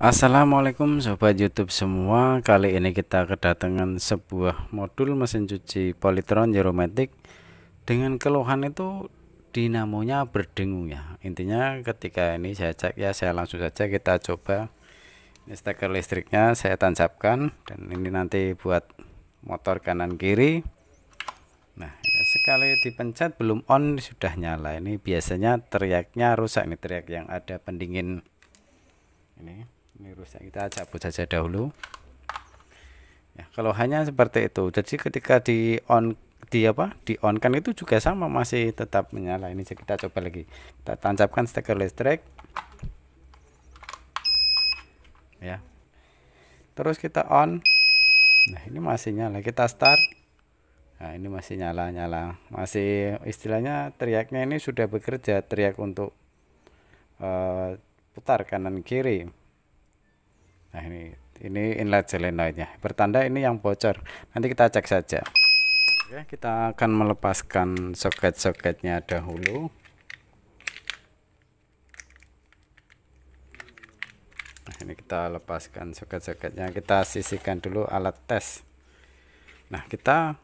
Assalamualaikum sobat YouTube semua. Kali ini kita kedatangan sebuah modul mesin cuci Polytron Euromatic dengan keluhan itu dinamonya berdengung ya. Intinya ketika ini saya cek ya, saya langsung saja kita coba ini steker listriknya saya tancapkan dan ini nanti buat motor kanan kiri. Nah, ini sekali dipencet belum on sudah nyala. Ini biasanya teriaknya rusak ini teriak yang ada pendingin ini mirusnya kita cabut saja dahulu ya kalau hanya seperti itu jadi ketika di on di apa di on kan itu juga sama masih tetap menyala ini kita coba lagi kita tancapkan steker listrik ya terus kita on nah ini masih nyala kita start nah ini masih nyala nyala masih istilahnya teriaknya ini sudah bekerja teriak untuk uh, putar kanan kiri Nah ini ini inlet selenoidnya. Bertanda ini yang bocor. Nanti kita cek saja. Oke, kita akan melepaskan soket-soketnya dahulu. Nah, ini kita lepaskan soket-soketnya. Kita sisihkan dulu alat tes. Nah, kita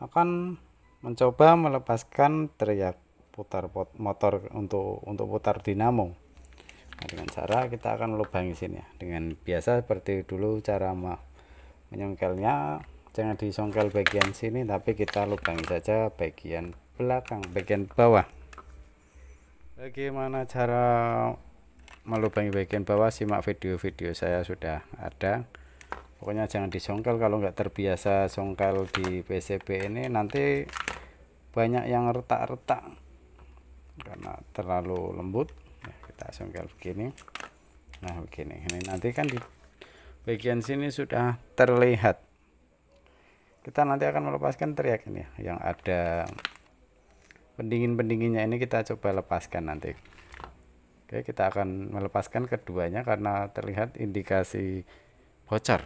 akan mencoba melepaskan teriak putar motor untuk untuk putar dinamo nah, dengan cara kita akan lubangi sini ya dengan biasa seperti dulu cara menyongkelnya jangan disongkel bagian sini tapi kita lubangi saja bagian belakang bagian bawah bagaimana cara melubangi bagian bawah simak video-video saya sudah ada pokoknya jangan disongkel kalau nggak terbiasa songkel di PCB ini nanti banyak yang retak-retak karena terlalu lembut kita songkel begini nah begini ini nanti kan di bagian sini sudah terlihat kita nanti akan melepaskan teriak ini yang ada pendingin-pendinginnya ini kita coba lepaskan nanti Oke kita akan melepaskan keduanya karena terlihat indikasi bocor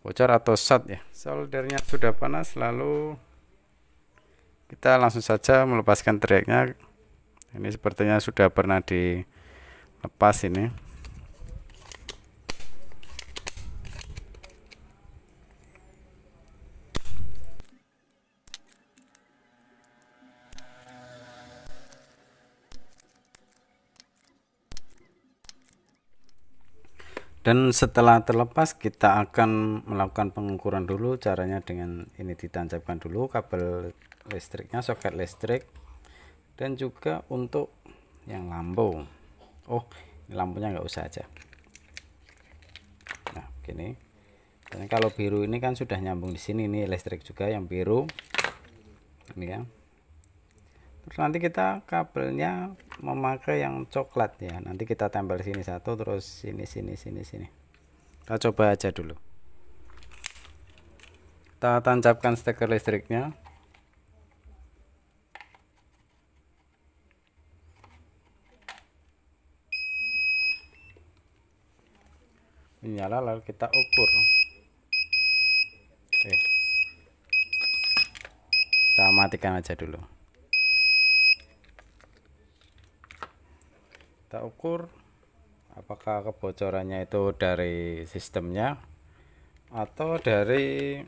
bocor atau shot ya soldernya sudah panas lalu kita langsung saja melepaskan teriaknya ini sepertinya sudah pernah dilepas ini dan setelah terlepas kita akan melakukan pengukuran dulu caranya dengan ini ditancapkan dulu kabel listriknya soket listrik dan juga untuk yang lampu oh ini lampunya nggak usah aja nah begini dan kalau biru ini kan sudah nyambung di sini ini listrik juga yang biru ini ya terus nanti kita kabelnya memakai yang coklat ya nanti kita tempel sini satu terus sini sini sini sini kita coba aja dulu kita tancapkan steker listriknya menyala lalu kita ukur Oke. Eh. kita matikan aja dulu kita ukur apakah kebocorannya itu dari sistemnya atau dari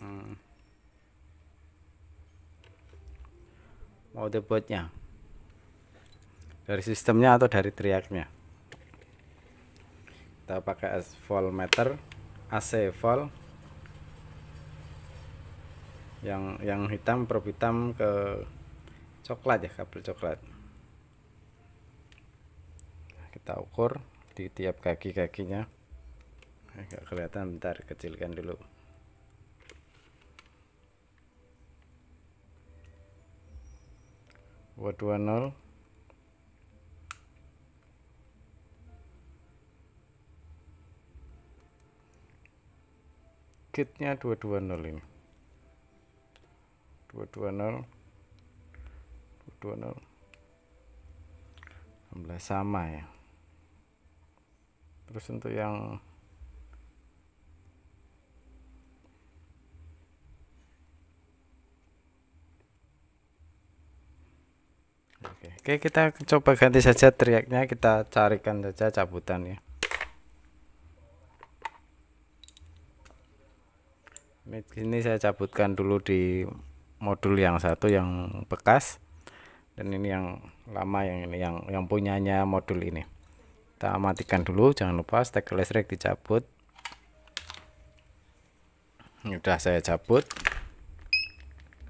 hmm, motherboardnya dari sistemnya atau dari triaknya? kita pakai as voltmeter AC volt yang yang hitam probe hitam ke coklat ya kabel coklat nah, kita ukur di tiap kaki-kakinya agak kelihatan bentar kecilkan dulu dua nol gate-nya 220 ini 220 220 16 sama ya terus untuk yang Oke, kita coba ganti saja teriaknya, kita carikan saja cabutan ya. ini saya cabutkan dulu di modul yang satu yang bekas dan ini yang lama yang ini yang yang punyanya modul ini kita matikan dulu jangan lupa stek listrik dicabut ini udah saya cabut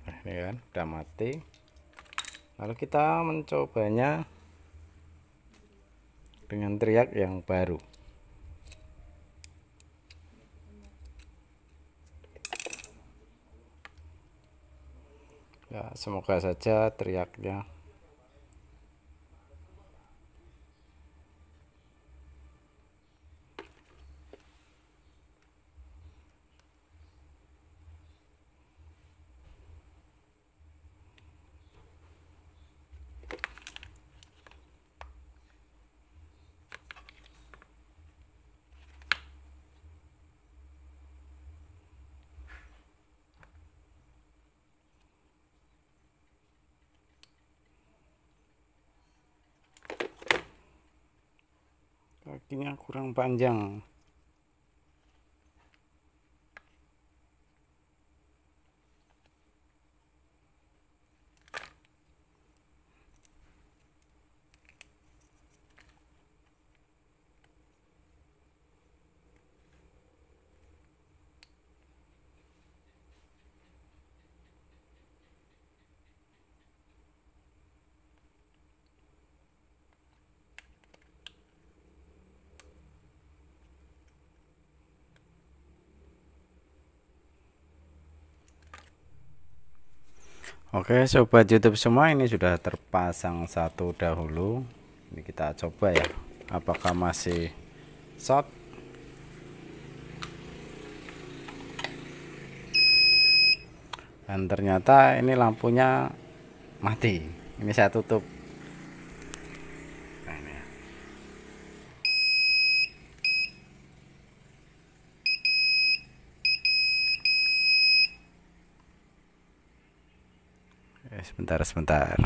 nah, ini kan udah mati lalu kita mencobanya dengan teriak yang baru ya semoga saja teriaknya kakinya kurang panjang Oke sobat YouTube semua ini sudah terpasang satu dahulu ini kita coba ya apakah masih short dan ternyata ini lampunya mati ini saya tutup eh, sebentar sebentar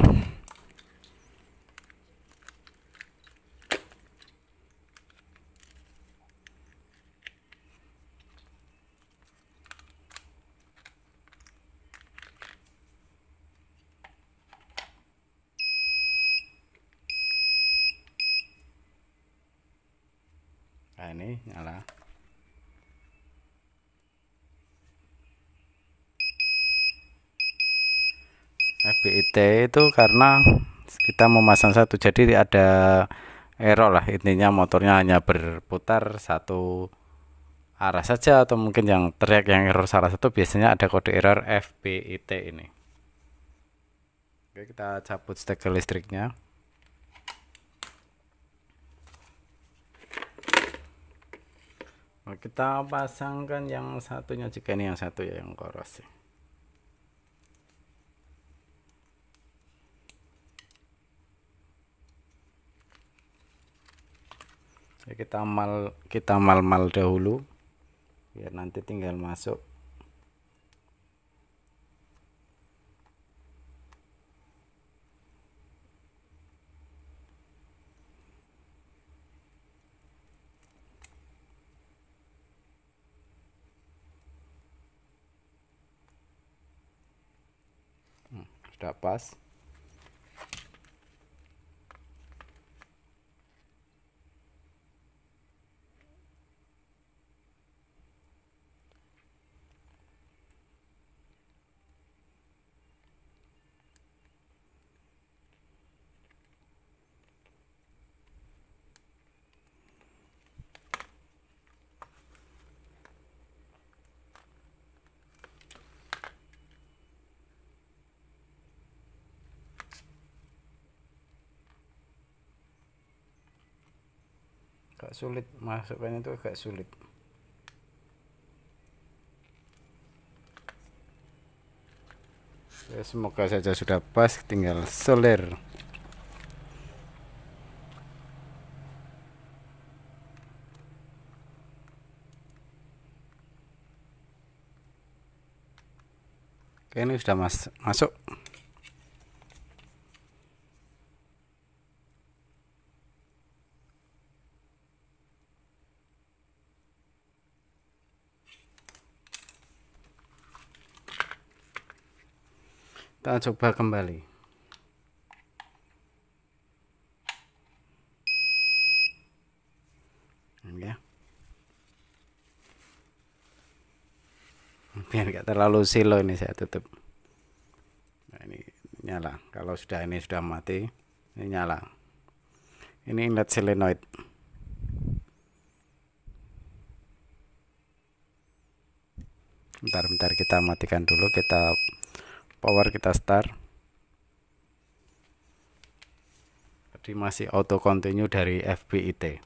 Nah, ini nyala. FBIT itu karena kita memasang satu jadi ada error lah intinya motornya hanya berputar satu arah saja atau mungkin yang teriak yang error salah satu biasanya ada kode error FBIT ini Oke kita cabut steker listriknya Oke, kita pasangkan yang satunya jika ini yang satu ya yang korosi. kita mal kita mal-mal dahulu biar ya, nanti tinggal masuk hmm, sudah pas agak sulit masukkannya itu agak sulit ya, semoga saja sudah pas tinggal solder Oke ini sudah mas masuk Kita coba kembali. Ya. Biar nggak terlalu silo ini saya tutup. Nah, ini nyala. Kalau sudah ini sudah mati, ini nyala. Ini inlet selenoid. bentar bentar kita matikan dulu kita power kita start jadi masih auto continue dari FBIT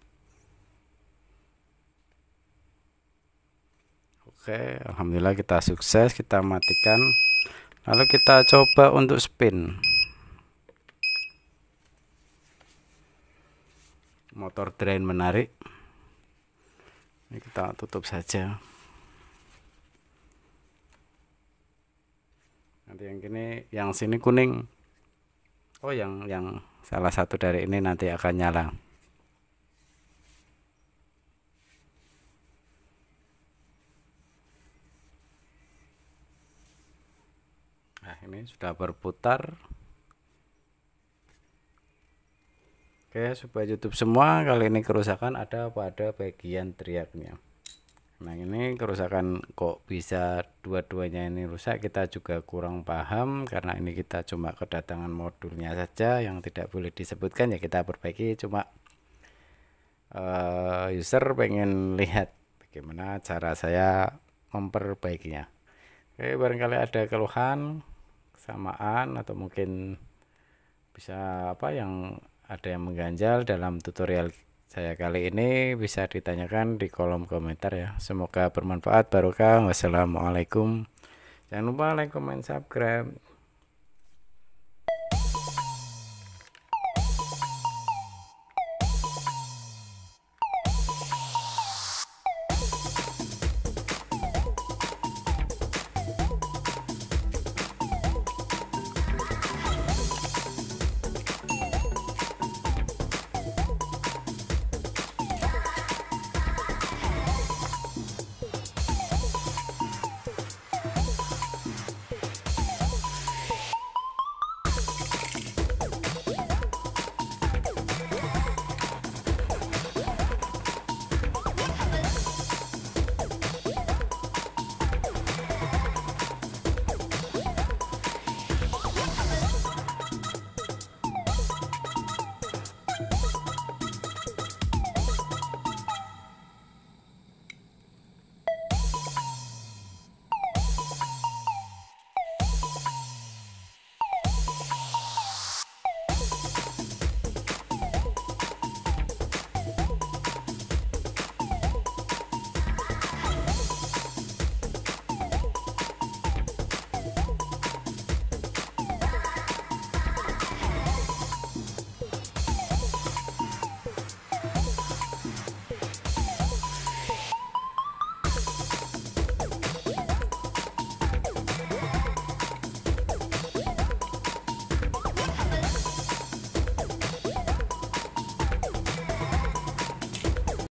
oke Alhamdulillah kita sukses kita matikan lalu kita coba untuk spin motor drain menarik ini kita tutup saja nanti yang gini yang sini kuning oh yang yang salah satu dari ini nanti akan nyala nah ini sudah berputar Oke, supaya YouTube semua kali ini kerusakan ada pada bagian triaknya. Nah ini kerusakan kok bisa dua-duanya ini rusak kita juga kurang paham karena ini kita cuma kedatangan modulnya saja yang tidak boleh disebutkan ya kita perbaiki cuma uh, user pengen lihat bagaimana cara saya memperbaikinya. Oke barangkali ada keluhan kesamaan atau mungkin bisa apa yang ada yang mengganjal dalam tutorial saya kali ini bisa ditanyakan di kolom komentar ya. Semoga bermanfaat. Barokah. Wassalamualaikum. Jangan lupa like, comment, subscribe.